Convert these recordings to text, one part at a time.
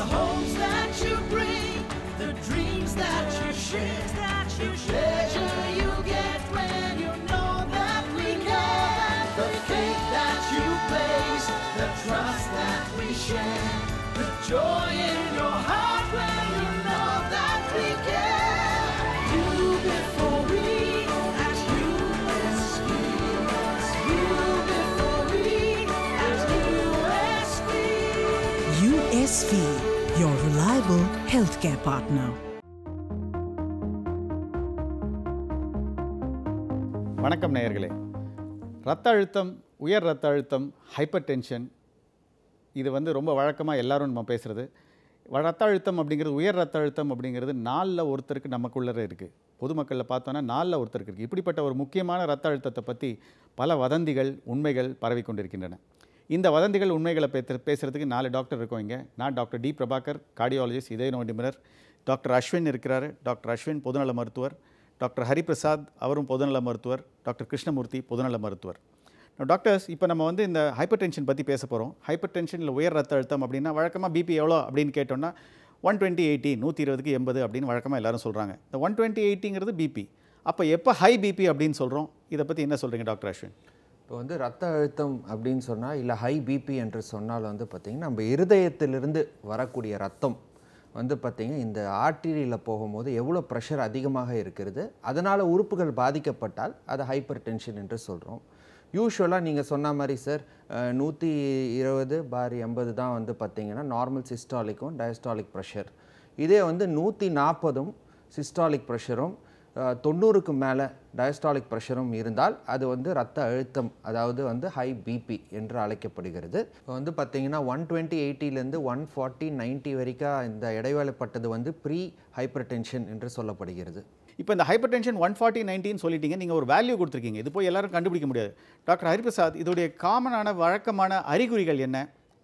the hopes that you bring, the dreams that you share, that you share. healthcare partner. வணக்கம் நேயர்களே ரத்த அழுத்தம் உயர் ரத்த அழுத்தம் ஹைப்பர் டென்ஷன் இது வந்து ரொம்ப வழக்கமாக எல்லாரும் நம்ம பேசுகிறது ரத்த அழுத்தம் அப்படிங்கிறது உயர் ரத்த அழுத்தம் அப்படிங்கிறது நாளில் ஒருத்தருக்கு நமக்குள்ளே இருக்குது பொதுமக்களில் பார்த்தோன்னா நாளில் ஒருத்தருக்கு இருக்குது இப்படிப்பட்ட ஒரு முக்கியமான ரத்த அழுத்தத்தை பற்றி பல வதந்திகள் உண்மைகள் பரவி கொண்டிருக்கின்றன இந்த வதந்திகள் உண்மைகளை பேத்து பேசுகிறதுக்கு நாலு டாக்டர் இருக்கும் இங்கே நான் டாக்டர் டி பிரபாகர் கார்டியாலஜிஸ்ட் இதய நோய் நிபுணர் டாக்டர் அஸ்வின் இருக்கிறார் டாக்டர் அஸ்வின் பொதுநல மருத்துவர் டாக்டர் ஹரிபிரசாத் அவரும் பொதுநல மருத்துவர் டாக்டர் கிருஷ்ணமூர்த்தி பொதுநல மருத்துவர் டாக்டர்ஸ் இப்போ நம்ம வந்து இந்த ஹைப்பர் டென்ஷன் பற்றி பேச போகிறோம் ஹைப்பர் டென்ஷனில் உயர் ரத்த அழுத்தம் அப்படின்னா வழக்கமாக பிபி எவ்வளோ அப்படின்னு கேட்டோம்னா ஒன் டுவெண்ட்டி எயிட்டி நூற்றி இருபதுக்கு எண்பது அப்படின்னு வழக்கமாக எல்லாரும் சொல்கிறாங்க இந்த ஒன் டுவெண்ட்டி எயிட்டிங்கிறது பிபி அப்போ எப்போ ஹை பிபி அப்படின்னு சொல்கிறோம் இதை பற்றி என்ன சொல்கிறீங்க டாக்டர் அஸ்வின் இப்போ வந்து ரத்த அழுத்தம் அப்படின்னு சொன்னால் இல்லை ஹை பிபி என்று சொன்னால் வந்து பார்த்திங்கன்னா நம்ம இருதயத்திலிருந்து வரக்கூடிய ரத்தம் வந்து பார்த்திங்கன்னா இந்த ஆர்டீரியில் போகும்போது எவ்வளோ ப்ரெஷர் அதிகமாக இருக்கிறது அதனால் உறுப்புகள் பாதிக்கப்பட்டால் அது ஹைப்பர் டென்ஷன் என்று சொல்கிறோம் யூஸ்வலாக நீங்கள் சொன்ன மாதிரி சார் நூற்றி இருபது பார் எண்பது தான் வந்து பார்த்திங்கன்னா நார்மல் சிஸ்டாலிக்கும் டயஸ்டாலிக் ப்ரெஷர் இதே வந்து நூற்றி நாற்பதும் சிஸ்டாலிக் ப்ரெஷரும் தொண்ணூறுக்கு மேலே டயஸ்டாலிக் ப்ரெஷரும் இருந்தால் அது வந்து ரத்த அழுத்தம் அதாவது வந்து ஹை பிபி என்று அழைக்கப்படுகிறது இப்போ வந்து பார்த்தீங்கன்னா ஒன் டுவெண்ட்டி எயிட்டிலேருந்து ஒன் ஃபார்ட்டி நைன்ட்டி வரைக்கும் இந்த இடைவேளைப்பட்டது வந்து ப்ரீ ஹைப்பர் டென்ஷன் என்று சொல்லப்படுகிறது இப்போ இந்த ஹைப்பர் டென்ஷன் ஒன் ஃபார்ட்டி நைன்டின்னு சொல்லிட்டீங்க நீங்கள் ஒரு வேல்யூ கொடுத்துருக்கீங்க இது போய் எல்லாரும் கண்டுபிடிக்க முடியாது டாக்டர் ஹரிபிரசாத் இதோடைய காமனான வழக்கமான அறிகுறிகள் என்ன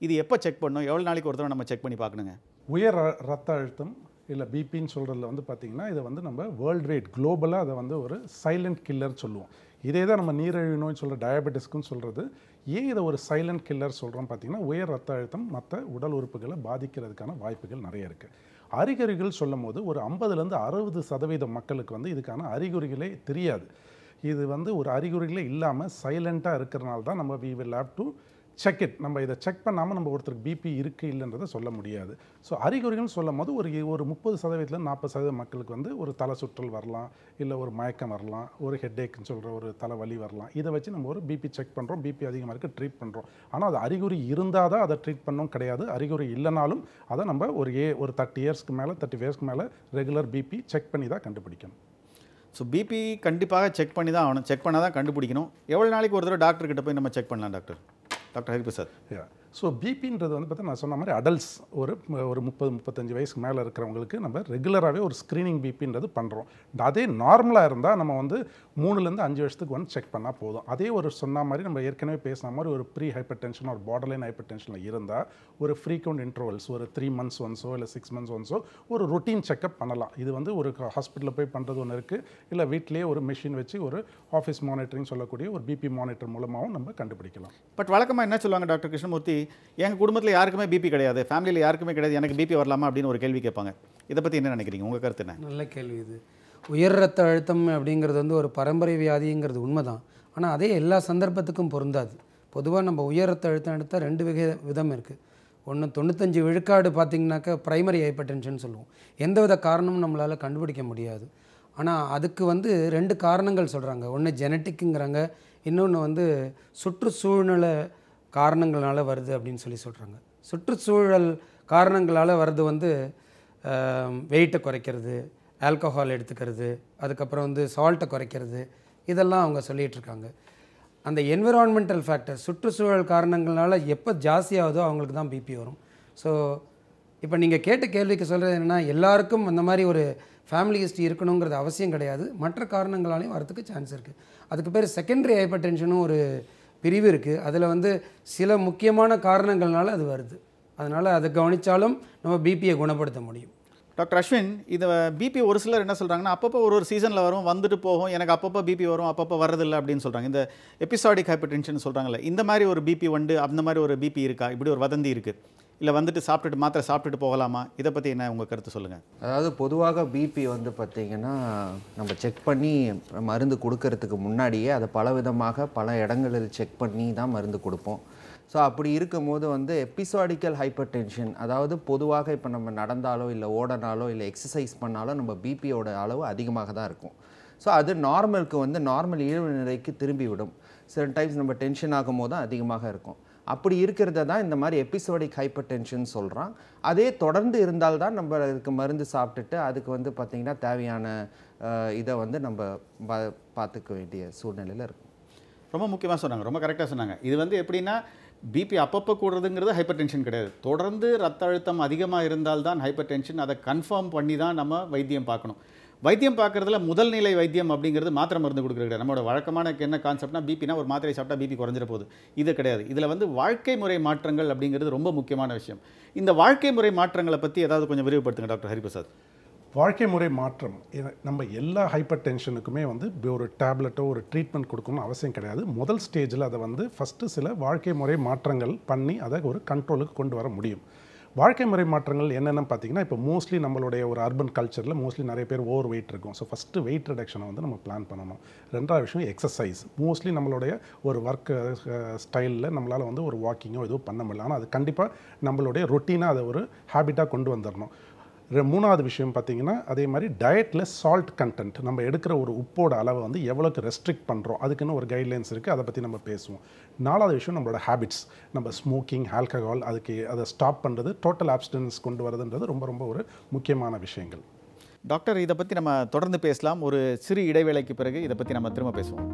இது எப்போ செக் பண்ணணும் எவ்வளோ நாளைக்கு ஒருத்தரும் நம்ம செக் பண்ணி பார்க்கணுங்க உயர் ரத்த அழுத்தம் இல்லை பிபின்னு சொல்கிறதுல வந்து பார்த்திங்கன்னா இதை வந்து நம்ம வேர்ல்டு வைட் குளோபலாக அதை வந்து ஒரு சைலண்ட் கில்லர் சொல்லுவோம் இதே தான் நம்ம நீரிழிவு நோய் சொல்கிற டயபெட்டிஸ்க்குன்னு சொல்கிறது ஏன் இதை ஒரு சைலண்ட் கில்லர் சொல்கிறோம் பார்த்திங்கன்னா உயர் ரத்த அழுத்தம் மற்ற உடல் உறுப்புகளை பாதிக்கிறதுக்கான வாய்ப்புகள் நிறைய இருக்குது அறிகுறிகள் சொல்லும் போது ஒரு ஐம்பதுலேருந்து அறுபது சதவீதம் மக்களுக்கு வந்து இதுக்கான அறிகுறிகளே தெரியாது இது வந்து ஒரு அறிகுறிகளே இல்லாமல் சைலண்ட்டாக இருக்கிறனால தான் நம்ம we will have to check it நம்ம இதை செக் பண்ணாமல் நம்ம ஒருத்தருக்கு பிபி இருக்குது இல்லைன்றதை சொல்ல முடியாது ஸோ அறிகுறிகள்னு சொல்லும் போது ஒரு ஒரு முப்பது சதவீதத்தில் நாற்பது சதவீத மக்களுக்கு வந்து ஒரு தலை சுற்றல் வரலாம் இல்லை ஒரு மயக்கம் வரலாம் ஒரு ஹெட்ஏக்னு சொல்கிற ஒரு தலைவலி வரலாம் இதை வச்சு நம்ம ஒரு பிபி செக் பண்ணுறோம் பிபி அதிகமாக இருக்குது ட்ரீட் பண்ணுறோம் ஆனால் அது அறிகுறி இருந்தால் தான் அதை ட்ரீட் பண்ணும் கிடையாது அறிகுறி இல்லைனாலும் அதை நம்ம ஒரு ஏ ஒரு தேர்ட்டி இயர்ஸ்க்கு மேலே தேர்ட்டி இயர்ஸ்க்கு மேலே ரெகுலர் பிபி செக் பண்ணி தான் கண்டுபிடிக்கணும் ஸோ பிபி கண்டிப்பாக செக் பண்ணி தான் ஆகணும் செக் பண்ணால் தான் கண்டுபிடிக்கணும் எவ்வளோ நாளைக்கு ஒரு தடவை டாக்டர்கிட்ட போய் நம்ம செக் பண்ணலாம் doctor Dr. Hari Prasad. So பிபின்றது வந்து பார்த்தா நான் சொன்ன மாதிரி அடல்ட்ஸ் ஒரு ஒரு முப்பது முப்பத்தஞ்சு வயசுக்கு மேலே இருக்கிறவங்களுக்கு நம்ம ரெகுலராகவே ஒரு ஸ்க்ரீனிங் பிபின்றது பண்ணுறோம் அதே நார்மலாக இருந்தால் நம்ம வந்து மூணுலேருந்து அஞ்சு வருஷத்துக்கு வந்து செக் பண்ணால் போதும் அதே ஒரு சொன்ன மாதிரி நம்ம ஏற்கனவே பேசின மாதிரி ஒரு ப்ரீ ஹைப்பர் டென்ஷன் ஒரு பார்டர்லைன் ஹைப்பர் டென்ஷனில் இருந்தால் ஒரு ஃப்ரீக்வெண்ட் இன்ட்ரோல்ஸ் ஒரு த்ரீ மந்த்ஸ் ஒன்ஸோ இல்லை சிக்ஸ் மந்த்ஸ் ஒன்ஸோ ஒரு ரொட்டீன் செக்கப் பண்ணலாம் இது வந்து ஒரு ஹாஸ்பிட்டலில் போய் பண்ணுறது ஒன்று இருக்குது இல்லை வீட்டிலேயே ஒரு மிஷின் வச்சு ஒரு ஆஃபீஸ் மானிட்டரிங் சொல்லக்கூடிய ஒரு பிபி மானிட்டர் மூலமாகவும் நம்ம கண்டுபிடிக்கலாம் பட் வழக்கமாக என்ன சொல்லுவாங்க டாக்டர் கிருஷ்ணமூர்த்தி எங்கள் குடும்பத்தில் யாருக்குமே பிபி கிடையாது ஃபேமிலியில் யாருக்குமே கிடையாது எனக்கு பிபி வரலாமா அப்படின்னு ஒரு கேள்வி கேட்பாங்க இதை பற்றி என்ன நினைக்கிறீங்க உங்கள் கருத்து என்ன நல்ல கேள்வி இது உயர் ரத்த அழுத்தம் அப்படிங்கிறது வந்து ஒரு பரம்பரை வியாதிங்கிறது உண்மைதான் ஆனால் அதே எல்லா சந்தர்ப்பத்துக்கும் பொருந்தாது பொதுவாக நம்ம உயர் ரத்த அழுத்தம் எடுத்தால் ரெண்டு வகை விதம் இருக்குது ஒன்று தொண்ணூத்தஞ்சு விழுக்காடு பார்த்திங்கனாக்கா ப்ரைமரி ஹைப்பர் டென்ஷன் சொல்லுவோம் வித காரணமும் நம்மளால் கண்டுபிடிக்க முடியாது ஆனால் அதுக்கு வந்து ரெண்டு காரணங்கள் சொல்கிறாங்க ஒன்று ஜெனட்டிக்குங்கிறாங்க இன்னொன்று வந்து சுற்றுச்சூழ்நிலை காரணங்களால் வருது அப்படின்னு சொல்லி சொல்கிறாங்க சுற்றுச்சூழல் காரணங்களால் வருது வந்து வெயிட்டை குறைக்கிறது ஆல்கஹால் எடுத்துக்கிறது அதுக்கப்புறம் வந்து சால்ட்டை குறைக்கிறது இதெல்லாம் அவங்க சொல்லிகிட்டு இருக்காங்க அந்த என்விரான்மெண்டல் ஃபேக்டர் சுற்றுச்சூழல் காரணங்களால் எப்போ ஜாஸ்தியாகுதோ அவங்களுக்கு தான் பிபி வரும் ஸோ இப்போ நீங்கள் கேட்ட கேள்விக்கு சொல்கிறது என்னென்னா எல்லாருக்கும் அந்த மாதிரி ஒரு ஃபேமிலி ஹிஸ்ட்ரி இருக்கணுங்கிறது அவசியம் கிடையாது மற்ற காரணங்களாலையும் வரத்துக்கு சான்ஸ் இருக்குது அதுக்கு பேர் செகண்டரி ஹைப்பர் டென்ஷனும் ஒரு பிரிவு இருக்குது அதில் வந்து சில முக்கியமான காரணங்கள்னால அது வருது அதனால் அதை கவனித்தாலும் நம்ம பிபியை குணப்படுத்த முடியும் டாக்டர் அஸ்வின் இந்த பிபி ஒரு சிலர் என்ன சொல்கிறாங்கன்னா அப்பப்போ ஒரு ஒரு சீசனில் வரும் வந்துட்டு போகும் எனக்கு அப்பப்போ பிபி வரும் அப்பப்போ வரதில்லை அப்படின்னு சொல்கிறாங்க இந்த எபிசாடிக் ஹைப்பர் டென்ஷன் சொல்கிறாங்கல்ல இந்த மாதிரி ஒரு பிபி வண்டு அந்த மாதிரி ஒரு பிபி இருக்கா இப்படி ஒரு வதந்தி இருக்குது இல்லை வந்துட்டு சாப்பிட்டுட்டு மாத்திரை சாப்பிட்டுட்டு போகலாமா இதை பற்றி என்ன உங்கள் கருத்து சொல்லுங்கள் அதாவது பொதுவாக பிபி வந்து பார்த்திங்கன்னா நம்ம செக் பண்ணி மருந்து கொடுக்கறதுக்கு முன்னாடியே அதை பல விதமாக பல இடங்களில் செக் பண்ணி தான் மருந்து கொடுப்போம் ஸோ அப்படி இருக்கும்போது வந்து எபிசாடிக்கல் ஹைப்பர் டென்ஷன் அதாவது பொதுவாக இப்போ நம்ம நடந்தாலோ இல்லை ஓடனாலோ இல்லை எக்ஸசைஸ் பண்ணாலோ நம்ம பிபியோட அளவு அதிகமாக தான் இருக்கும் ஸோ அது நார்மலுக்கு வந்து நார்மல் இயல்பு நிலைக்கு திரும்பிவிடும் சில டைம்ஸ் நம்ம டென்ஷன் ஆகும் போது தான் அதிகமாக இருக்கும் அப்படி இருக்கிறத தான் இந்த மாதிரி எபிசோடிக் ஹைப்பர் டென்ஷன் சொல்கிறான் அதே தொடர்ந்து இருந்தால்தான் நம்ம அதுக்கு மருந்து சாப்பிட்டுட்டு அதுக்கு வந்து பார்த்திங்கன்னா தேவையான இதை வந்து நம்ம பா பார்த்துக்க வேண்டிய சூழ்நிலையில் இருக்கும் ரொம்ப முக்கியமாக சொன்னாங்க ரொம்ப கரெக்டாக சொன்னாங்க இது வந்து எப்படின்னா பிபி அப்பப்போ கூடுறதுங்கிறது ஹைப்பர் டென்ஷன் கிடையாது தொடர்ந்து ரத்த அழுத்தம் அதிகமாக இருந்தால்தான் ஹைப்பர் டென்ஷன் அதை கன்ஃபார்ம் பண்ணி தான் நம்ம வைத்தியம் பார்க்கணும் வைத்தியம் பார்க்குறதுல முதல் நிலை வைத்தியம் அப்படிங்கிறது மாத்திரை மருந்து கொடுக்குறது நம்மளோட வழக்கமான என்ன கான்செப்ட்னா பிபினா ஒரு மாத்திரை சாப்பிட்டா பிபி குறைஞ்சிட போகுது இது கிடையாது இதில் வந்து வாழ்க்கை முறை மாற்றங்கள் அப்படிங்கிறது ரொம்ப முக்கியமான விஷயம் இந்த வாழ்க்கை முறை மாற்றங்களை பற்றி ஏதாவது கொஞ்சம் விரிவுபடுத்துங்க டாக்டர் ஹரிபிரசாத் வாழ்க்கை முறை மாற்றம் நம்ம எல்லா ஹைப்பர் டென்ஷனுக்குமே வந்து ஒரு டேப்லெட்டோ ஒரு ட்ரீட்மெண்ட் கொடுக்கணும் அவசியம் கிடையாது முதல் ஸ்டேஜில் அதை வந்து ஃபஸ்ட்டு சில வாழ்க்கை முறை மாற்றங்கள் பண்ணி அதை ஒரு கண்ட்ரோலுக்கு கொண்டு வர முடியும் வாழ்க்கை முறை மாற்றங்கள் என்னென்னு பார்த்தீங்கன்னா இப்போ மோஸ்ட்லி நம்மளுடைய ஒரு அர்பன் கல்ச்சரில் மோஸ்ட்லி நிறைய பேர் ஓவர் வெயிட் இருக்கும் ஸோ ஃபஸ்ட்டு வெயிட் ரிடக்ஷனை வந்து நம்ம பிளான் பண்ணணும் ரெண்டாவது விஷயம் எக்ஸசைஸ் மோஸ்ட்லி நம்மளுடைய ஒரு ஒர்க் ஸ்டைலில் நம்மளால் வந்து ஒரு வாக்கிங்கோ எதுவும் பண்ண முடியல ஆனால் அது கண்டிப்பாக நம்மளுடைய ரொட்டீனாக அதை ஒரு ஹேபிட்டாக கொண்டு வந்துடணும் மூணாவது விஷயம் பார்த்தீங்கன்னா அதே மாதிரி டயட்டில் சால்ட் கண்டென்ட் நம்ம எடுக்கிற ஒரு உப்போட அளவை வந்து எவ்வளோக்கு ரெஸ்ட்ரிக்ட் பண்ணுறோம் அதுக்குன்னு ஒரு கைட்லைன்ஸ் இருக்குது அதை பற்றி நம்ம பேசுவோம் நாலாவது விஷயம் நம்மளோட ஹேபிட்ஸ் நம்ம ஸ்மோக்கிங் ஆல்கஹால் அதுக்கு அதை ஸ்டாப் பண்ணுறது டோட்டல் ஆப்ஸ்டன்ஸ் கொண்டு வரதுன்றது ரொம்ப ரொம்ப ஒரு முக்கியமான விஷயங்கள் டாக்டர் இதை பற்றி நம்ம தொடர்ந்து பேசலாம் ஒரு சிறு இடைவேளைக்கு பிறகு இதை பற்றி நம்ம திரும்ப பேசுவோம்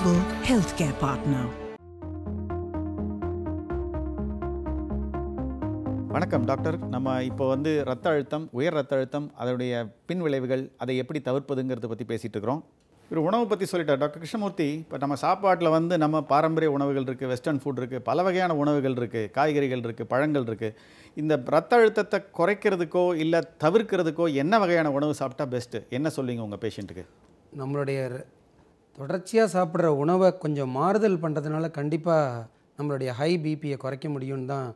Global healthcare partner. வணக்கம் டாக்டர் நம்ம இப்போ வந்து ரத்த அழுத்தம் உயர் ரத்த அழுத்தம் அதனுடைய பின் விளைவுகள் அதை எப்படி தவிர்ப்பதுங்கிறத பற்றி பேசிகிட்டு இருக்கிறோம் ஒரு உணவு பற்றி சொல்லிட்டார் டாக்டர் கிருஷ்ணமூர்த்தி இப்போ நம்ம சாப்பாட்டில் வந்து நம்ம பாரம்பரிய உணவுகள் இருக்குது வெஸ்டர்ன் ஃபுட் இருக்குது பல வகையான உணவுகள் இருக்குது காய்கறிகள் இருக்குது பழங்கள் இருக்குது இந்த ரத்த அழுத்தத்தை குறைக்கிறதுக்கோ இல்லை தவிர்க்கிறதுக்கோ என்ன வகையான உணவு சாப்பிட்டா பெஸ்ட்டு என்ன சொல்லுவீங்க உங்கள் பேஷண்ட்டுக்கு நம்மளுடைய தொடர்ச்சியாக சாப்பிட்ற உணவை கொஞ்சம் மாறுதல் பண்ணுறதுனால கண்டிப்பாக நம்மளுடைய ஹை பிபியை குறைக்க முடியும்னு தான்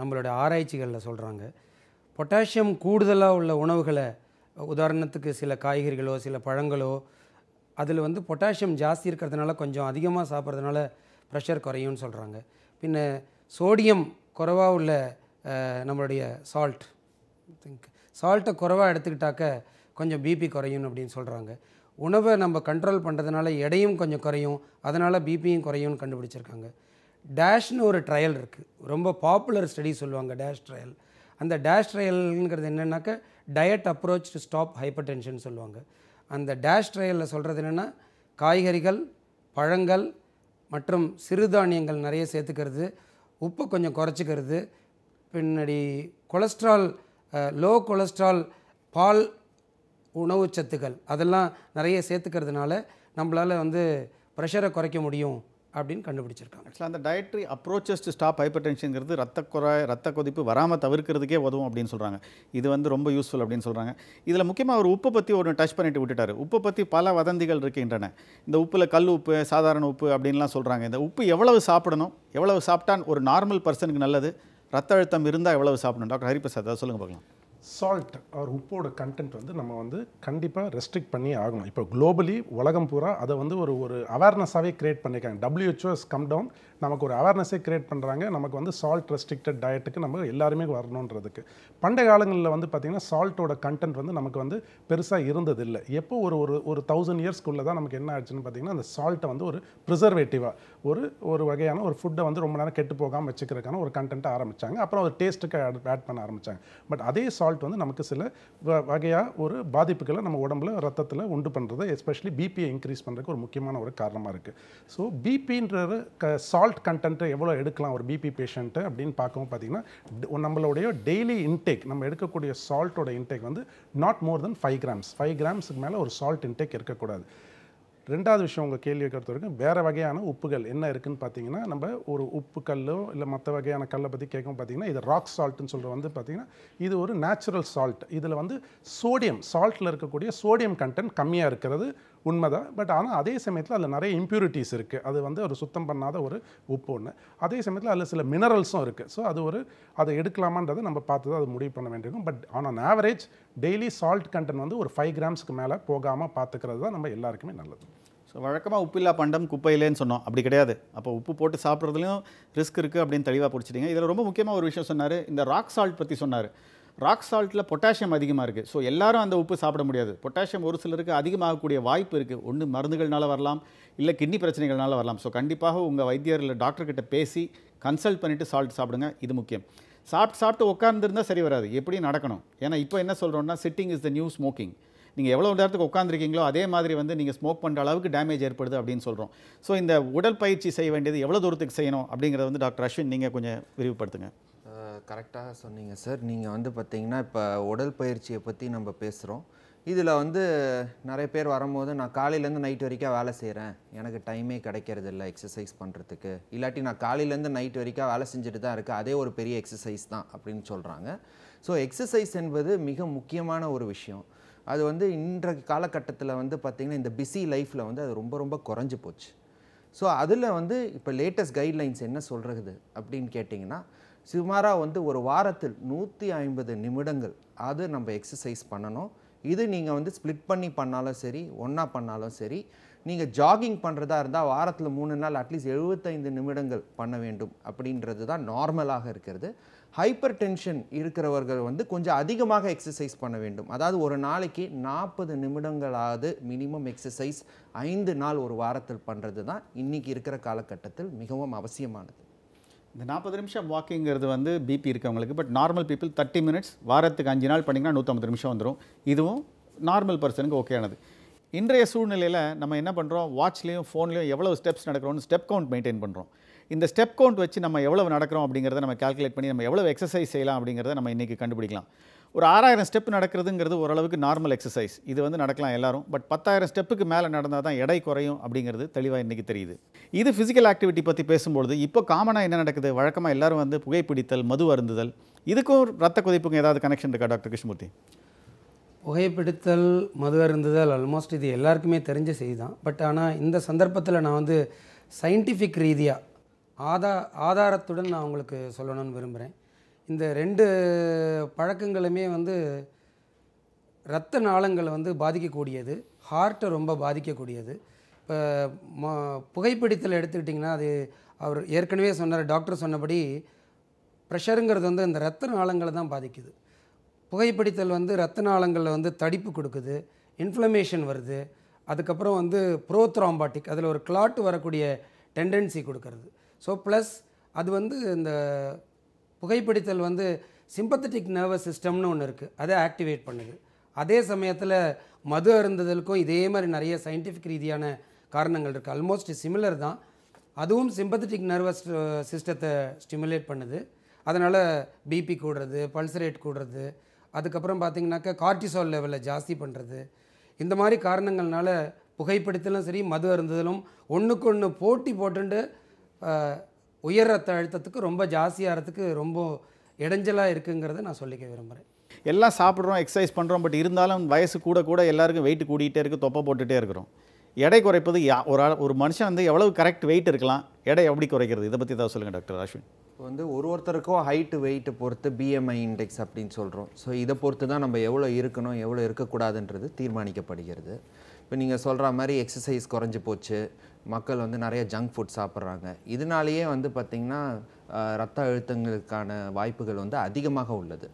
நம்மளுடைய ஆராய்ச்சிகளில் சொல்கிறாங்க பொட்டாசியம் கூடுதலாக உள்ள உணவுகளை உதாரணத்துக்கு சில காய்கறிகளோ சில பழங்களோ அதில் வந்து பொட்டாசியம் ஜாஸ்தி இருக்கிறதுனால கொஞ்சம் அதிகமாக சாப்பிட்றதுனால ப்ரெஷர் குறையும்னு சொல்கிறாங்க பின்ன சோடியம் குறைவாக உள்ள நம்மளுடைய சால்ட் திங்க் சால்ட்டை குறைவாக எடுத்துக்கிட்டாக்க கொஞ்சம் பிபி குறையும் அப்படின்னு சொல்கிறாங்க உணவை நம்ம கண்ட்ரோல் பண்ணுறதுனால எடையும் கொஞ்சம் குறையும் அதனால் பிபியும் குறையும்னு கண்டுபிடிச்சிருக்காங்க டேஷ்னு ஒரு ட்ரையல் இருக்குது ரொம்ப பாப்புலர் ஸ்டடி சொல்லுவாங்க டேஷ் ட்ரையல் அந்த டேஷ் ட்ரையல்ங்கிறது என்னென்னாக்கா diet approach to stop hypertension சொல்லுவாங்க அந்த டேஷ் ட்ரையலில் சொல்கிறது என்னென்னா காய்கறிகள் பழங்கள் மற்றும் சிறுதானியங்கள் நிறைய சேர்த்துக்கிறது உப்பு கொஞ்சம் குறைச்சிக்கிறது பின்னாடி கொலஸ்ட்ரால் லோ கொலஸ்ட்ரால் பால் சத்துக்கள் அதெல்லாம் நிறைய சேர்த்துக்கிறதுனால நம்மளால் வந்து ப்ரெஷரை குறைக்க முடியும் அப்படின்னு கண்டுபிடிச்சிருக்காங்க ஆக்சுவலாக அந்த டயட்ரி அப்ரோச்சஸ் டு ஸ்டாப் ஹைப்பர் டென்ஷனுங்கிறது ரத்த குறை ரத்த கொதிப்பு வராமல் தவிர்க்கிறதுக்கே உதவும் அப்படின்னு சொல்கிறாங்க இது வந்து ரொம்ப யூஸ்ஃபுல் அப்படின்னு சொல்கிறாங்க இதில் முக்கியமாக அவர் உப்பை பற்றி ஒன்று டச் பண்ணிட்டு விட்டுட்டார் உப்பை பற்றி பல வதந்திகள் இருக்கின்றன இந்த உப்பில் கல் உப்பு சாதாரண உப்பு அப்படின்லாம் சொல்கிறாங்க இந்த உப்பு எவ்வளவு சாப்பிடணும் எவ்வளவு சாப்பிட்டா ஒரு நார்மல் பர்சனுக்கு நல்லது ரத்த அழுத்தம் இருந்தால் எவ்வளவு சாப்பிடணும் டாக்டர் ஹரிபிரசாத் அதை சொல்லுங்கள் பார்க்கலாம் சால்ட் ஆர் உப்போட கண்டென்ட் வந்து நம்ம வந்து கண்டிப்பாக ரெஸ்ட்ரிக்ட் பண்ணி ஆகணும் இப்போ குளோபலி உலகம் பூரா அதை வந்து ஒரு ஒரு அவேர்னஸாகவே க்ரியேட் பண்ணியிருக்காங்க டபிள்யூஹெச்ஓஎஸ் கம் டவுன் நமக்கு ஒரு அவேர்னஸே க்ரியேட் பண்ணுறாங்க நமக்கு வந்து சால்ட் ரெஸ்ட்ரிக்டட் டயட்டுக்கு நம்ம எல்லாருமே வரணுன்றதுக்கு பண்டைய காலங்களில் வந்து பார்த்திங்கன்னா சால்ட்டோட கண்டென்ட் வந்து நமக்கு வந்து பெருசாக இருந்ததில்லை எப்போ ஒரு ஒரு ஒரு தௌசண்ட் இயர்ஸ்க்குள்ளே தான் நமக்கு என்ன ஆச்சுன்னு பார்த்திங்கன்னா அந்த சால்ட்டை வந்து ஒரு ப்ரிசர்வேட்டிவாக ஒரு ஒரு வகையான ஒரு ஃபுட்டை வந்து ரொம்ப நேரம் கெட்டு போகாமல் வச்சுக்கிறதுக்கான ஒரு கண்டென்ட்டை ஆரம்பித்தாங்க அப்புறம் ஒரு டேஸ்ட்டுக்கு ஆட் ஆட் பண்ண ஆரம்பித்தாங்க பட் அதே சால்ட் வந்து நமக்கு சில வகையாக ஒரு பாதிப்புகளை நம்ம உடம்புல ரத்தத்தில் உண்டு பண்ணுறது எஸ்பெஷலி பிபியை இன்க்ரீஸ் பண்ணுறதுக்கு ஒரு முக்கியமான ஒரு காரணமாக இருக்குது ஸோ பிபின்ற க சால்ட் கண்டென்ட்டை எவ்வளோ எடுக்கலாம் ஒரு பிபி பேஷண்ட்டு அப்படின்னு பார்க்கவும் பார்த்திங்கன்னா நம்மளுடைய டெய்லி இன்டேக் நம்ம எடுக்கக்கூடிய சால்ட்டோட இன்டேக் வந்து not more than five grams five கிராம்ஸுக்கு மேலே ஒரு சால்ட் இன்டேக் இருக்கக்கூடாது ரெண்டாவது விஷயம் உங்கள் கேள்வியை பொறுத்த வரைக்கும் வேறு வகையான உப்புகள் என்ன இருக்குதுன்னு பார்த்தீங்கன்னா நம்ம ஒரு உப்பு கல்லோ இல்லை மற்ற வகையான கல்லை பற்றி கேட்கும் பார்த்தீங்கன்னா இது ராக் சால்ட்டுன்னு சொல்கிற வந்து பார்த்திங்கன்னா இது ஒரு நேச்சுரல் சால்ட் இதில் வந்து சோடியம் சால்ட்டில் இருக்கக்கூடிய சோடியம் கண்டென்ட் கம்மியாக இருக்கிறது உண்மைதான் பட் ஆனால் அதே சமயத்தில் அதில் நிறைய இம்ப்யூரிட்டிஸ் இருக்குது அது வந்து ஒரு சுத்தம் பண்ணாத ஒரு உப்பு ஒன்று அதே சமயத்தில் அதில் சில மினரல்ஸும் இருக்குது ஸோ அது ஒரு அதை எடுக்கலாமான்றதை நம்ம பார்த்து தான் அது முடிவு பண்ண வேண்டியிருக்கும் but on average daily salt content வந்து ஒரு ஃபைவ் கிராம்ஸ்க்கு மேலே போகாமல் பார்த்துக்கிறது தான் நம்ம எல்லாருக்குமே நல்லது ஸோ வழக்கமாக உப்பில்லா பண்டம் குப்பையிலேன்னு சொன்னோம் அப்படி கிடையாது அப்போ உப்பு போட்டு சாப்பிட்றதுலையும் ரிஸ்க் இருக்குது அப்படின்னு தெளிவாக பிடிச்சிட்டிங்க இதில் ரொம்ப முக்கியமாக ஒரு விஷயம் சொன்னார் இந்த ராக் சால்ட் பற்றி சொன்னார் ராக் சால்ட்டில் பொட்டாசியம் அதிகமாக இருக்குது ஸோ எல்லாரும் அந்த உப்பு சாப்பிட முடியாது பொட்டாசியம் ஒரு சிலருக்கு அதிகமாகக்கூடிய வாய்ப்பு இருக்குது ஒன்று மருந்துகள்னால வரலாம் இல்லை கிட்னி பிரச்சனைகள்னால வரலாம் ஸோ கண்டிப்பாக உங்கள் வைத்தியர் இல்லை டாக்டர்கிட்ட பேசி கன்சல்ட் பண்ணிவிட்டு சால்ட் சாப்பிடுங்க இது முக்கியம் சாப்பிட்டு சாப்பிட்டு உட்காந்துருந்தால் சரி வராது எப்படி நடக்கணும் ஏன்னா இப்போ என்ன சொல்கிறோன்னா sitting is the new smoking நீங்கள் எவ்வளோ நேரத்துக்கு உட்காந்துருக்கீங்களோ அதே மாதிரி வந்து நீங்கள் ஸ்மோக் பண்ணுற அளவுக்கு டேமேஜ் ஏற்படுது அப்படின்னு சொல்கிறோம் ஸோ இந்த உடல் பயிற்சி செய்ய வேண்டியது எவ்வளோ தூரத்துக்கு செய்யணும் அப்படிங்கிறத வந்து டாக்டர் அஸ்வின் நீங்கள் கொஞ்சம் விரிவுபடுத்துங்க கரெக்டாக சொன்னீங்க சார் நீங்கள் வந்து பார்த்தீங்கன்னா இப்போ உடற்பயிற்சியை பற்றி நம்ம பேசுகிறோம் இதில் வந்து நிறைய பேர் வரும்போது நான் காலையிலேருந்து நைட் வரைக்கும் வேலை செய்கிறேன் எனக்கு டைமே கிடைக்கிறது இல்லை எக்ஸசைஸ் பண்ணுறதுக்கு இல்லாட்டி நான் காலையிலேருந்து நைட் வரைக்கும் வேலை செஞ்சுட்டு தான் இருக்கேன் அதே ஒரு பெரிய எக்ஸசைஸ் தான் அப்படின்னு சொல்கிறாங்க ஸோ எக்ஸசைஸ் என்பது மிக முக்கியமான ஒரு விஷயம் அது வந்து இன்றைக்கு காலகட்டத்தில் வந்து பார்த்திங்கன்னா இந்த பிஸி லைஃப்பில் வந்து அது ரொம்ப ரொம்ப குறைஞ்சி போச்சு ஸோ அதில் வந்து இப்போ லேட்டஸ்ட் கைட்லைன்ஸ் என்ன சொல்கிறது அப்படின்னு கேட்டிங்கன்னா சுமாராக வந்து ஒரு வாரத்தில் நூற்றி ஐம்பது நிமிடங்கள் அது நம்ம எக்ஸசைஸ் பண்ணணும் இது நீங்கள் வந்து ஸ்ப்ளிட் பண்ணி பண்ணாலும் சரி ஒன்றா பண்ணாலும் சரி நீங்கள் ஜாகிங் பண்ணுறதா இருந்தால் வாரத்தில் மூணு நாள் அட்லீஸ்ட் எழுபத்தைந்து நிமிடங்கள் பண்ண வேண்டும் அப்படின்றது தான் நார்மலாக இருக்கிறது ஹைப்பர் டென்ஷன் இருக்கிறவர்கள் வந்து கொஞ்சம் அதிகமாக எக்ஸசைஸ் பண்ண வேண்டும் அதாவது ஒரு நாளைக்கு நாற்பது நிமிடங்களாவது மினிமம் எக்ஸசைஸ் ஐந்து நாள் ஒரு வாரத்தில் பண்ணுறது தான் இன்றைக்கி இருக்கிற காலகட்டத்தில் மிகவும் அவசியமானது இந்த நாற்பது நிமிஷம் வாக்கிங்கிறது வந்து பிபி இருக்கவங்களுக்கு but normal people thirty minutes வாரத்துக்கு அஞ்சு நாள் பண்ணிங்கன்னா நூற்றம்பது நிமிஷம் வந்துடும் இதுவும் நார்மல் பர்சனுக்கு ஓகேயானது இன்றைய சூழ்நிலையில் நம்ம என்ன பண்ணுறோம் வாட்ச்லேயும் ஃபோன்லேயும் எவ்வளோ ஸ்டெப்ஸ் நடக்கிறோம்னு ஸ்டெப் கவுண்ட் மெயின்டைன் பண்ணுறோம் இந்த ஸ்டெப் கவுண்ட் வச்சு நம்ம எவ்வளோ நடக்கிறோம் அப்படிங்கிறத நம்ம கால்குலேட் பண்ணி நம்ம எவ்வளோ எக்ஸசைஸ் செய்யலாம் அப்படிங்கிறத நம்ம இன்றைக்கி கண்டுபிடிக்கலாம் ஒரு ஆறாயிரம் ஸ்டெப் நடக்கிறதுங்கிறது ஓரளவுக்கு நார்மல் எக்ஸசைஸ் இது வந்து நடக்கலாம் எல்லாரும் பட் பத்தாயிரம் ஸ்டெப்புக்கு மேலே நடந்தால் தான் எடை குறையும் அப்படிங்கிறது தெளிவாக இன்றைக்கி தெரியுது இது ஃபிசிக்கல் ஆக்டிவிட்டி பற்றி பேசும்பொழுது இப்போ காமனாக என்ன நடக்குது வழக்கமாக எல்லோரும் வந்து புகைப்பிடித்தல் மது அருந்துதல் இதுக்கும் ரத்த கொதிப்புக்கும் ஏதாவது கனெக்ஷன் இருக்கா டாக்டர் கிருஷ்ணமூர்த்தி புகைப்பிடித்தல் மது அருந்துதல் ஆல்மோஸ்ட் இது எல்லாருக்குமே தெரிஞ்ச செய்தி தான் பட் ஆனால் இந்த சந்தர்ப்பத்தில் நான் வந்து சயின்டிஃபிக் ரீதியாக ஆதா ஆதாரத்துடன் நான் உங்களுக்கு சொல்லணும்னு விரும்புகிறேன் இந்த ரெண்டு பழக்கங்களுமே வந்து இரத்த நாளங்களை வந்து பாதிக்கக்கூடியது ஹார்ட்டை ரொம்ப பாதிக்கக்கூடியது இப்போ ம புகைப்பிடித்தல் எடுத்துக்கிட்டிங்கன்னா அது அவர் ஏற்கனவே சொன்னார் டாக்டர் சொன்னபடி ப்ரெஷருங்கிறது வந்து இந்த இரத்த நாளங்களை தான் பாதிக்குது புகைப்பிடித்தல் வந்து இரத்த நாளங்களில் வந்து தடிப்பு கொடுக்குது இன்ஃப்ளமேஷன் வருது அதுக்கப்புறம் வந்து ப்ரோத்ராம்பாட்டிக் அதில் ஒரு கிளாட் வரக்கூடிய டெண்டன்சி கொடுக்கறது ஸோ ப்ளஸ் அது வந்து இந்த புகைப்பிடித்தல் வந்து சிம்பத்தட்டிக் நர்வஸ் சிஸ்டம்னு ஒன்று இருக்குது அதை ஆக்டிவேட் பண்ணுது அதே சமயத்தில் மது அருந்ததலுக்கும் இதே மாதிரி நிறைய சயின்டிஃபிக் ரீதியான காரணங்கள் இருக்குது அல்மோஸ்ட் சிமிலர் தான் அதுவும் சிம்பத்தட்டிக் நர்வஸ் சிஸ்டத்தை ஸ்டிமுலேட் பண்ணுது அதனால் பிபி கூடுறது பல்ஸ் ரேட் கூடுறது அதுக்கப்புறம் பார்த்திங்கனாக்கா கார்டிசோல் லெவலில் ஜாஸ்தி பண்ணுறது இந்த மாதிரி காரணங்கள்னால புகைப்பிடித்தலும் சரி மது அருந்ததலும் ஒன்றுக்கு ஒன்று போட்டி போட்டுண்டு உயர் ரத்த அழுத்தத்துக்கு ரொம்ப ஜாஸ்தியாகிறதுக்கு ரொம்ப இடைஞ்சலாக இருக்குங்கிறத நான் சொல்லிக்க விரும்புகிறேன் எல்லாம் சாப்பிட்றோம் எக்ஸசைஸ் பண்ணுறோம் பட் இருந்தாலும் வயசு கூட கூட எல்லாருக்கும் வெயிட் கூடிகிட்டே இருக்குது தொப்பை போட்டுகிட்டே இருக்கிறோம் எடை குறைப்பது யா ஒரு ஆள் ஒரு மனுஷன் வந்து எவ்வளவு கரெக்ட் வெயிட் இருக்கலாம் எடை எப்படி குறைக்கிறது இதை பற்றி ஏதாவது சொல்லுங்கள் டாக்டர் அஸ்வின் வந்து ஒரு ஒருத்தருக்கும் ஹைட்டு வெயிட்டை பொறுத்து பிஎம்ஐ இண்டெக்ஸ் அப்படின்னு சொல்கிறோம் ஸோ இதை பொறுத்து தான் நம்ம எவ்வளோ இருக்கணும் எவ்வளோ இருக்கக்கூடாதுன்றது தீர்மானிக்கப்படுகிறது இப்போ நீங்கள் சொல்கிற மாதிரி எக்ஸசைஸ் குறைஞ்சி போச்சு மக்கள் வந்து நிறைய ஜங்க் ஃபுட் சாப்பிட்றாங்க இதனாலேயே வந்து பார்த்திங்கன்னா ரத்த அழுத்தங்களுக்கான வாய்ப்புகள் வந்து அதிகமாக உள்ளது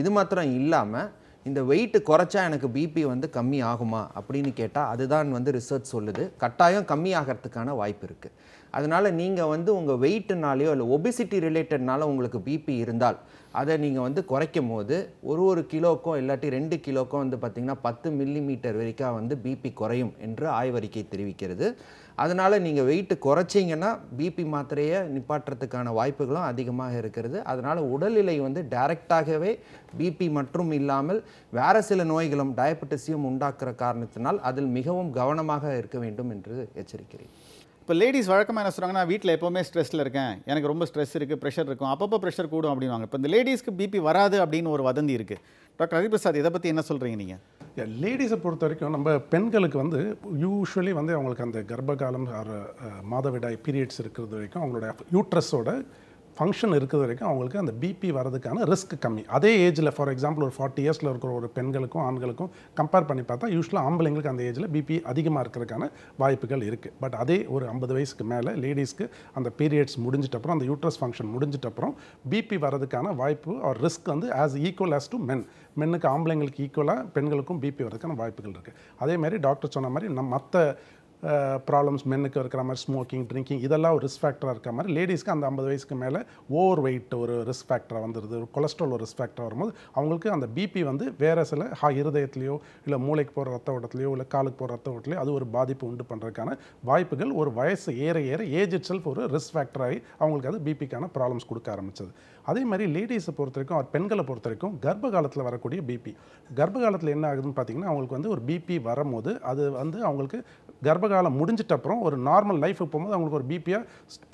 இது மாத்திரம் இல்லாமல் இந்த வெயிட்டு குறைச்சா எனக்கு பிபி வந்து கம்மி ஆகுமா அப்படின்னு கேட்டால் அதுதான் வந்து ரிசர்ச் சொல்லுது கட்டாயம் கம்மி ஆகிறதுக்கான வாய்ப்பு இருக்குது அதனால் நீங்கள் வந்து உங்கள் வெயிட்டுனாலேயோ இல்லை ஒபிசிட்டி ரிலேட்டட்னால உங்களுக்கு பிபி இருந்தால் அதை நீங்கள் வந்து குறைக்கும் போது ஒரு ஒரு கிலோக்கும் இல்லாட்டி ரெண்டு கிலோக்கும் வந்து பார்த்திங்கன்னா பத்து மில்லி மீட்டர் வரைக்கும் வந்து பிபி குறையும் என்று ஆய்வறிக்கை தெரிவிக்கிறது அதனால் நீங்கள் வெயிட்டு குறைச்சிங்கன்னா பிபி மாத்திரையை நிப்பாட்டுறதுக்கான வாய்ப்புகளும் அதிகமாக இருக்கிறது அதனால் உடல்நிலை வந்து டைரெக்டாகவே பிபி மற்றும் இல்லாமல் வேறு சில நோய்களும் டயபெட்டிஸையும் உண்டாக்குற காரணத்தினால் அதில் மிகவும் கவனமாக இருக்க வேண்டும் என்று எச்சரிக்கிறேன் இப்போ லேடிஸ் வழக்கமாக என்ன சொல்கிறாங்கன்னா வீட்டில் எப்போவுமே ஸ்ட்ரெஸ்ஸில் இருக்கேன் எனக்கு ரொம்ப ஸ்ட்ரெஸ் இருக்குது ப்ரெஷர் இருக்கும் அப்பப்போ ப்ரெஷர் கூடும் அப்படின்வாங்க இப்போ இந்த லேடிஸ்க்கு பிபி வராது அப்படின்னு ஒரு வதந்தி இருக்குது டாக்டர் ஹரிபிரசாத் இதை பற்றி என்ன சொல்கிறீங்க நீங்கள் லேடிஸை பொறுத்த வரைக்கும் நம்ம பெண்களுக்கு வந்து யூஸ்வலி வந்து அவங்களுக்கு அந்த கர்ப்ப காலம் மாதவிடாய் பீரியட்ஸ் இருக்கிறது வரைக்கும் அவங்களோட யூட்ரஸோட ஃபங்க்ஷன் இருக்கிற வரைக்கும் அவங்களுக்கு அந்த பிபி வரதுக்கான ரிஸ்க் கம்மி அதே ஏஜில் ஃபார் எக்ஸாம்பிள் ஒரு ஃபார்ட்டி இயர்ஸில் இருக்கிற ஒரு பெண்களுக்கும் ஆண்களுக்கும் கம்பேர் பண்ணி பார்த்தா யூஸ்வலாக ஆம்பளைங்களுக்கு அந்த ஏஜில் பிபி அதிகமாக இருக்கிறதுக்கான வாய்ப்புகள் இருக்குது பட் அதே ஒரு ஐம்பது வயசுக்கு மேலே லேடிஸ்க்கு அந்த பீரியட்ஸ் முடிஞ்சிட்டப்புறம் அந்த யூட்ரஸ் ஃபங்க்ஷன் முடிஞ்சிட்டப்புறம் பிபி வரதுக்கான வாய்ப்பு ஆர் ரிஸ்க் வந்து as equal as to men மென்னுக்கு ஆம்பளைங்களுக்கு ஈக்குவலாக பெண்களுக்கும் பிபி வரதுக்கான வாய்ப்புகள் இருக்குது அதேமாதிரி டாக்டர் சொன்ன மாதிரி நம் மற்ற ப்ராப்ளம்ஸ் மென்னுக்கு இருக்கிற மாதிரி ஸ்மோக்கிங் ட்ரிங்கிங் இதெல்லாம் ஒரு ரிஸ்க் ஃபேக்டராக இருக்கிற மாதிரி லேடிஸ்க்கு அந்த ஐம்பது வயசுக்கு மேலே ஓவர் வெயிட் ஒரு ரிஸ்க் ஃபேக்டராக வந்துடுது ஒரு கொலஸ்ட்ரால் ஒரு ரிஸ்க் ஃபேக்டராக வரும்போது அவங்களுக்கு அந்த பிபி வந்து வேறு சில ஹா இருதயத்துலையோ இல்லை மூளைக்கு போகிற ரத்த ஓட்டத்துலையோ இல்லை காலுக்கு போகிற ரத்த ஓட்டத்துலையோ அது ஒரு பாதிப்பு உண்டு பண்ணுறதுக்கான வாய்ப்புகள் ஒரு வயசு ஏற ஏற ஏஜ் இட் செல்ஃப் ஒரு ரிஸ்க் ஃபேக்டராகி அவங்களுக்கு அது பிபிக்கான ப்ராப்ளம்ஸ் கொடுக்க ஆரம்பிச்சது அதே மாதிரி லேடிஸை பொறுத்த வரைக்கும் அவர் பெண்களை பொறுத்த வரைக்கும் கர்ப்ப காலத்தில் வரக்கூடிய பிபி கர்ப்ப காலத்தில் என்ன ஆகுதுன்னு பார்த்தீங்கன்னா அவங்களுக்கு வந்து ஒரு பிபி வரும்போது அது வந்து அவங்களுக்கு கர்ப்ப காலம் முடிஞ்சிட்ட அப்புறம் ஒரு நார்மல் லைஃபுக்கு போகும்போது அவங்களுக்கு ஒரு பிபியாக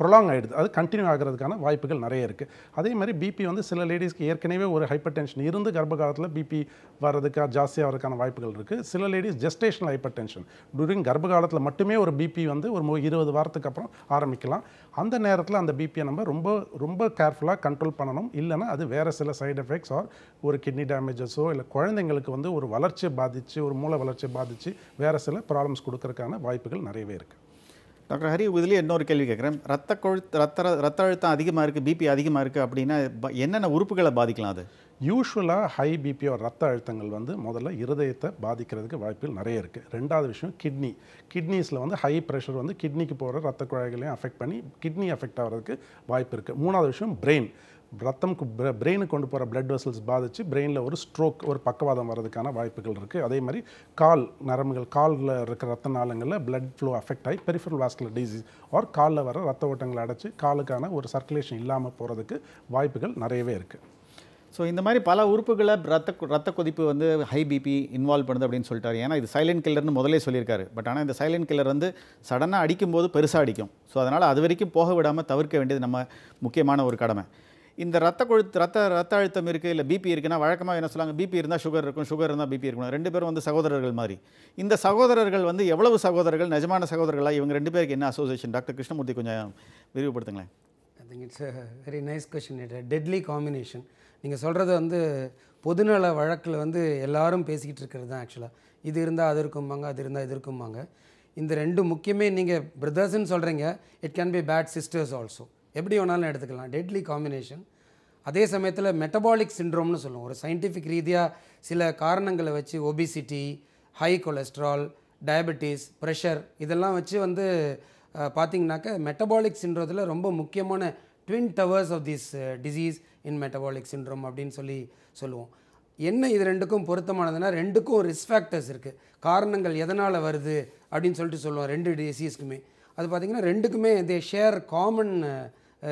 ப்ரொலாங் ஆகிடுது அது கண்டினியூ ஆகிறதுக்கான வாய்ப்புகள் நிறைய இருக்குது அதே மாதிரி பிபி வந்து சில லேடிஸ்க்கு ஏற்கனவே ஒரு ஹைப்பர் டென்ஷன் இருந்து கர்ப்ப காலத்தில் பிபி வர்றதுக்காக ஜாஸ்தியாகிறதுக்கான வாய்ப்புகள் இருக்குது சில ladies gestational hypertension during கர்ப்ப காலத்தில் மட்டுமே ஒரு பிபி வந்து ஒரு இருபது வாரத்துக்கு அப்புறம் ஆரம்பிக்கலாம் அந்த நேரத்தில் அந்த பிபியை நம்ம ரொம்ப ரொம்ப கேர்ஃபுல்லாக கண்ட்ரோல் பண்ணணும் இல்லைனா அது வேறு சில சைடு எஃபெக்ட்ஸ் ஆர் ஒரு கிட்னி டேமேஜஸோ இல்லை குழந்தைங்களுக்கு வந்து ஒரு வளர்ச்சியை பாதித்து ஒரு மூளை வளர்ச்சியை பாதித்து வேறு சில ப்ராப்ளம்ஸ் கொடுக்கறதுக்கான வாய்ப்புகள் நிறையவே இருக்குது டாக்டர் ஹரி இதுலேயே இன்னொரு கேள்வி கேட்குறேன் ரத்த கொழு ரத்த ரத்த அழுத்தம் அதிகமாக இருக்குது பிபி அதிகமாக இருக்குது அப்படின்னா என்னென்ன உறுப்புகளை பாதிக்கலாம் அது யூஸ்வலாக ஹை பிபி ரத்த அழுத்தங்கள் வந்து முதல்ல இருதயத்தை பாதிக்கிறதுக்கு வாய்ப்புகள் நிறைய இருக்குது ரெண்டாவது விஷயம் கிட்னி கிட்னிஸில் வந்து ஹை ப்ரெஷர் வந்து கிட்னிக்கு போகிற ரத்த குழாய்களையும் அஃபெக்ட் பண்ணி கிட்னி அஃபெக்ட் ஆகிறதுக்கு வாய்ப்பு இருக்குது மூணாவது விஷயம் பிரெயின் ரத்தம்க்கு பிரெயினுக்கு கொண்டு போகிற பிளட் வெசல்ஸ் பாதித்து பிரெயினில் ஒரு ஸ்ட்ரோக் ஒரு பக்கவாதம் வர்றதுக்கான வாய்ப்புகள் இருக்குது அதே மாதிரி கால் நரம்புகள் காலில் இருக்கிற ரத்த நாளங்களில் பிளட் ஃப்ளோ அஃபெக்ட் ஆகி பெரிஃபரல் வாஸ்குலர் டிசீஸ் ஆர் காலில் வர ரத்த ஓட்டங்களை அடைச்சி காலுக்கான ஒரு சர்க்குலேஷன் இல்லாமல் போகிறதுக்கு வாய்ப்புகள் நிறையவே இருக்குது ஸோ இந்த மாதிரி பல உறுப்புகளை ரத்த ரத்த கொதிப்பு வந்து ஹை பிபி இன்வால்வ் பண்ணுது அப்படின்னு சொல்லிட்டாரு ஏன்னா இது சைலண்ட் கில்லர்னு முதலே சொல்லியிருக்காரு பட் ஆனால் இந்த சைலண்ட் கில்லர் வந்து சடனாக அடிக்கும்போது பெருசாக அடிக்கும் ஸோ அதனால் அது வரைக்கும் போக விடாமல் தவிர்க்க வேண்டியது நம்ம முக்கியமான ஒரு கடமை இந்த ரத்த கொழுத்து ரத்த ரத்த அழுத்தம் இருக்குது இல்லை பிபி இருக்குன்னா வழக்கமாக என்ன சொல்லுவாங்க பிபி இருந்தால் சுகர் இருக்கும் சுகர் இருந்தால் பிபி இருக்கணும் ரெண்டு பேரும் வந்து சகோதரர்கள் மாதிரி இந்த சகோதரர்கள் வந்து எவ்வளவு சகோதரர்கள் நிஜமான சகோதரர்களாக இவங்க ரெண்டு பேருக்கு என்ன அசோசியேஷன் டாக்டர் கிருஷ்ணமூர்த்தி கொஞ்சம் விரிவுபடுத்துங்களேன் I think it's very nice question it deadly combination நீங்கள் சொல்கிறது வந்து பொதுநல வழக்கில் வந்து எல்லாரும் பேசிக்கிட்டு இருக்கிறது தான் ஆக்சுவலாக இது இருந்தால் அது இருக்கும்பாங்க அது இருந்தால் இது இருக்கும்பாங்க இந்த ரெண்டு முக்கியமே நீங்கள் பிரதர்ஸ்ன்னு சொல்கிறீங்க it can be bad sisters also எப்படி வேணாலும் எடுத்துக்கலாம் டெட்லி காம்பினேஷன் அதே சமயத்தில் மெட்டபாலிக் சிண்ட்ரோம்னு சொல்லுவோம் ஒரு சயின்டிஃபிக் ரீதியாக சில காரணங்களை வச்சு obesity high cholesterol diabetes pressure இதெல்லாம் வச்சு வந்து பார்த்திங்கனாக்கா மெட்டபாலிக் சிண்ட்ரோத்தில் ரொம்ப முக்கியமான twin towers of this disease in metabolic syndrome அப்படின்னு சொல்லி சொல்லுவோம் என்ன இது ரெண்டுக்கும் பொருத்தமானதுன்னா ரெண்டுக்கும் ரிஸ்க் ஃபேக்டர்ஸ் இருக்குது காரணங்கள் எதனால் வருது அப்படின்னு சொல்லிட்டு சொல்லுவோம் ரெண்டு டிசீஸ்க்குமே அது பார்த்திங்கன்னா ரெண்டுக்குமே they share common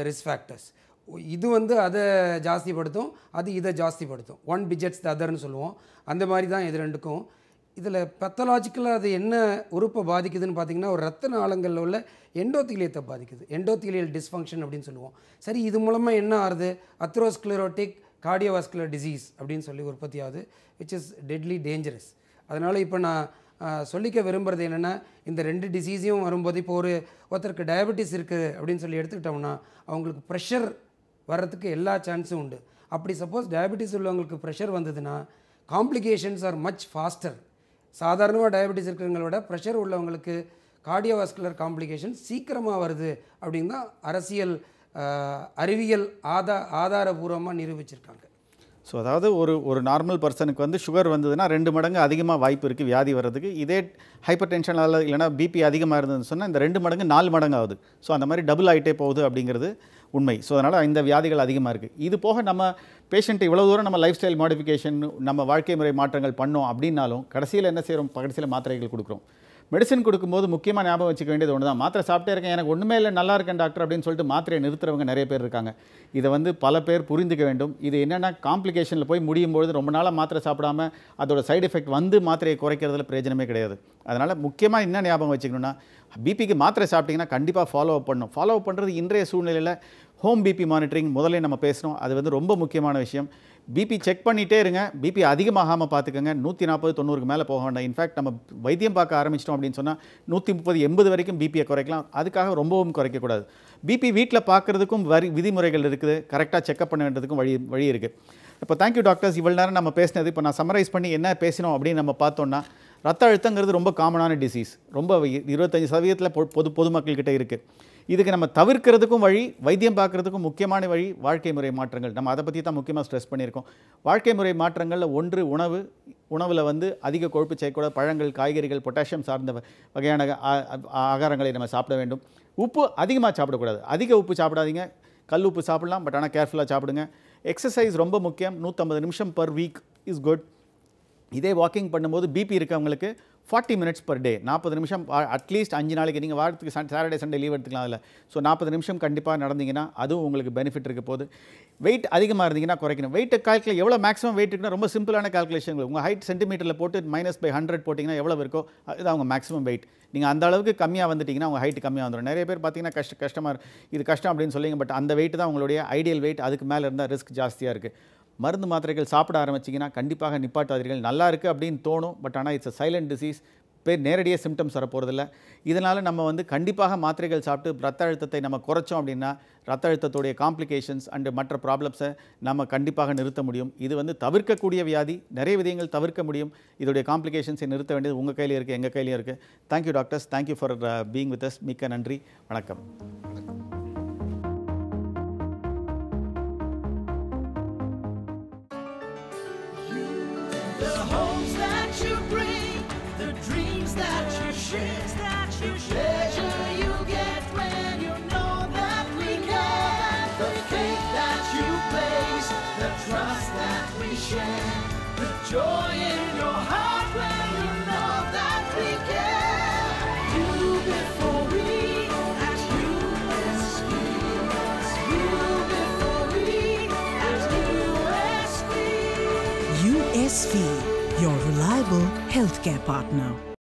risk factors இது வந்து அதை ஜாஸ்திப்படுத்தும் அது இதை ஜாஸ்திப்படுத்தும் ஒன் பிஜெட்ஸ் த அதர்னு சொல்லுவோம் அந்த மாதிரி தான் இது ரெண்டுக்கும் இதில் பெத்தலாஜிக்கலாக அது என்ன உறுப்பை பாதிக்குதுன்னு பார்த்தீங்கன்னா ஒரு ரத்த நாளங்களில் உள்ள எண்டோத்திலியத்தை பாதிக்குது எண்டோத்திலியல் டிஸ்ஃபங்க்ஷன் அப்படின்னு சொல்லுவோம் சரி இது மூலமாக என்ன ஆகுது அத்ரோஸ்க்ளரோட்டிக் கார்டியோவாஸ்குலர் டிசீஸ் அப்படின்னு சொல்லி உற்பத்தி ஆகுது விச் இஸ் டெட்லி டேஞ்சரஸ் அதனால் இப்போ நான் சொல்லிக்க விரும்புகிறது என்னென்னா இந்த ரெண்டு டிசீஸையும் வரும்போது இப்போ ஒரு ஒருத்தருக்கு டயபெட்டிஸ் இருக்குது அப்படின்னு சொல்லி எடுத்துக்கிட்டோம்னா அவங்களுக்கு ப்ரெஷர் வர்றதுக்கு எல்லா சான்ஸும் உண்டு அப்படி சப்போஸ் டயபெட்டிஸ் உள்ளவங்களுக்கு ப்ரெஷர் வந்ததுன்னா காம்ப்ளிகேஷன்ஸ் ஆர் மச் ஃபாஸ்டர் சாதாரணமாக டயபெட்டிஸ் இருக்கிறவங்களை விட ப்ரெஷர் உள்ளவங்களுக்கு கார்டியோவாஸ்குலர் காம்ப்ளிகேஷன் சீக்கிரமாக வருது அப்படின் அரசியல் அறிவியல் ஆதா ஆதாரபூர்வமாக நிரூபிச்சிருக்காங்க ஸோ அதாவது ஒரு ஒரு நார்மல் பர்சனுக்கு வந்து சுகர் வந்ததுன்னா ரெண்டு மடங்கு அதிகமாக வாய்ப்பு இருக்குது வியாதி வர்றதுக்கு இதே ஹைப்பர் டென்ஷனால் இல்லைனா பிபி அதிகமாக இருந்ததுன்னு சொன்னால் இந்த ரெண்டு மடங்கு நாலு மடங்கு ஆகுது ஸோ அந்த மாதிரி டபுள் ஆகிட்டே போகுது அப்படிங்கிறது உண்மை ஸோ அதனால் இந்த வியாதிகள் அதிகமாக இருக்குது இது போக நம்ம பேஷண்ட்டை இவ்வளோ தூரம் நம்ம லைஃப் ஸ்டைல் மாடிஃபிகேஷன் நம்ம வாழ்க்கை முறை மாற்றங்கள் பண்ணோம் அப்படின்னாலும் கடைசியில் என்ன செய்கிறோம் கடைசியில் மாத்திரைகள் கொடுக்குறோம் மெடிசன் கொடுக்கும்போது முக்கியமாக ஞாபகம் வச்சுக்க வேண்டியது ஒன்று தான் மாத்திரை சாப்பிட்டே இருக்கேன் எனக்கு ஒன்றுமே இல்லை நல்லா இருக்கேன் டாக்டர் அப்படின்னு சொல்லிட்டு மாத்திரையை நிறுத்துறவங்க நிறைய பேர் இருக்காங்க இதை வந்து பல பேர் புரிந்துக்க வேண்டும் இது என்னென்னா காம்ப்ளிகேஷனில் போய் முடியும் பொழுது ரொம்ப நாளாக மாத்திரை சாப்பிடாம அதோட சைடு எஃபெக்ட் வந்து மாத்திரையை குறைக்கிறதுல பிரயோஜனமே கிடையாது அதனால் முக்கியமாக என்ன ஞாபகம் வச்சுக்கணும்னா பிபிக்கு மாத்திரை சாப்பிட்டிங்கன்னா கண்டிப்பாக ஃபாலோ அப் பண்ணும் ஃபாலோ அப் பண்ணுறது இன்றைய சூழ்நிலையில் ஹோம் பிபி மானிட்டரிங் முதல்ல நம்ம பேசணும் அது வந்து ரொம்ப முக்கியமான விஷயம் பிபி செக் பண்ணிகிட்டே இருங்க பிபி அதிகமாகாமல் பார்த்துக்கோங்க நூற்றி நாற்பது தொண்ணூறுக்கு மேலே போக வேண்டாம் இன்ஃபேக்ட் நம்ம வைத்தியம் பார்க்க ஆரம்பிச்சிட்டோம் அப்படின்னு சொன்னால் நூற்றி முப்பது எண்பது வரைக்கும் பிபியை குறைக்கலாம் அதுக்காக ரொம்பவும் குறைக்கக்கூடாது பிபி வீட்டில் பார்க்குறதுக்கும் வரி விதிமுறைகள் இருக்குது கரெக்டாக செக்அப் பண்ண வேண்டியதுக்கும் வழி வழி இருக்குது இப்போ தேங்க்யூ டாக்டர்ஸ் இவ்வளோ நேரம் நம்ம பேசினது இப்போ நான் சமரைஸ் பண்ணி என்ன பேசினோம் அப்படின்னு நம்ம பார்த்தோன்னா ரத்த அழுத்தங்கிறது ரொம்ப காமனான டிசீஸ் ரொம்ப இருபத்தஞ்சி சதவீதத்தில் பொது பொதுமக்கள்கிட்ட இருக்குது இதுக்கு நம்ம தவிர்க்கிறதுக்கும் வழி வைத்தியம் பார்க்குறதுக்கும் முக்கியமான வழி வாழ்க்கை முறை மாற்றங்கள் நம்ம அதை பற்றி தான் முக்கியமாக ஸ்ட்ரெஸ் பண்ணியிருக்கோம் வாழ்க்கை முறை மாற்றங்களில் ஒன்று உணவு உணவில் வந்து அதிக கொழுப்பு சேர்க்கூட பழங்கள் காய்கறிகள் பொட்டாசியம் சார்ந்த வகையான ஆகாரங்களை நம்ம சாப்பிட வேண்டும் உப்பு அதிகமாக சாப்பிடக்கூடாது அதிக உப்பு சாப்பிடாதீங்க கல் உப்பு சாப்பிடலாம் பட் ஆனால் கேர்ஃபுல்லாக சாப்பிடுங்க எக்ஸசைஸ் ரொம்ப முக்கியம் நூற்றம்பது நிமிஷம் பர் வீக் இஸ் குட் இதே வாக்கிங் பண்ணும்போது பிபி இருக்கவங்களுக்கு ஃபார்ட்டி மினிட்ஸ் பர் டே நாற்பது நிமிஷம் அட்லீஸ்ட் அஞ்சு நாளைக்கு நீங்கள் வாரத்துக்கு சாட்டர்டே சண்டே லீவ் எடுத்துக்கலாம் அதில் ஸோ நாற்பது நிமிஷம் கண்டிப்பாக நடந்தீங்கன்னா அதுவும் உங்களுக்கு பெனிஃபிட் இருக்க போது வெயிட் அதிகமாக இருந்தீங்கன்னா குறைக்கணும் வெயிட்டை கால்குலேட் எவ்வளோ மேக்ஸிமம் வெயிட் இருக்குன்னா ரொம்ப சிம்பிளான கால்குலேஷன் உங்கள் ஹைட் சென்டிமீட்டரில் போட்டு மைனஸ் பை ஹண்ட்ரட் போட்டிங்கன்னா எவ்வளோ இருக்கோ அதுதான் அவங்க மேக்ஸிமம் வெயிட் நீங்கள் அந்த அளவுக்கு கம்மியாக வந்துட்டிங்கன்னா உங்கள் ஹைட் கம்மியாக வந்துடும் நிறைய பேர் பார்த்தீங்கன்னா கஷ்ட கஷ்டமாக இது கஷ்டம் அப்படின்னு சொல்லிங்க பட் அந்த வெயிட் தான் உங்களுடைய ஐடியல் வெயிட் அதுக்கு மேலே இருந்தால் ரிஸ்க் ஜாஸ்தியாக இருக்குது மருந்து மாத்திரைகள் சாப்பிட ஆரம்பிச்சிங்கன்னா கண்டிப்பாக நிப்பாட்டாதீர்கள் நல்லா இருக்குது அப்படின்னு தோணும் பட் ஆனால் இட்ஸ் அ சைலண்ட் டிசீஸ் பேர் நேரடியாக சிம்டம்ஸ் வரப்போகிறதில்ல இதனால் நம்ம வந்து கண்டிப்பாக மாத்திரைகள் சாப்பிட்டு ரத்த அழுத்தத்தை நம்ம குறைச்சோம் அப்படின்னா ரத்த அழுத்தத்துடைய காம்ப்ளிகேஷன்ஸ் அண்டு மற்ற ப்ராப்ளம்ஸை நம்ம கண்டிப்பாக நிறுத்த முடியும் இது வந்து தவிர்க்கக்கூடிய வியாதி நிறைய விதயங்கள் தவிர்க்க முடியும் இதோடைய காம்ப்ளிகேஷன்ஸை நிறுத்த வேண்டியது உங்கள் கையிலையும் இருக்குது எங்கள் கையிலையும் இருக்குது thank you doctors thank you for being with us uh, மிக்க நன்றி வணக்கம் that you bring, the dreams that you share. healthcare partner.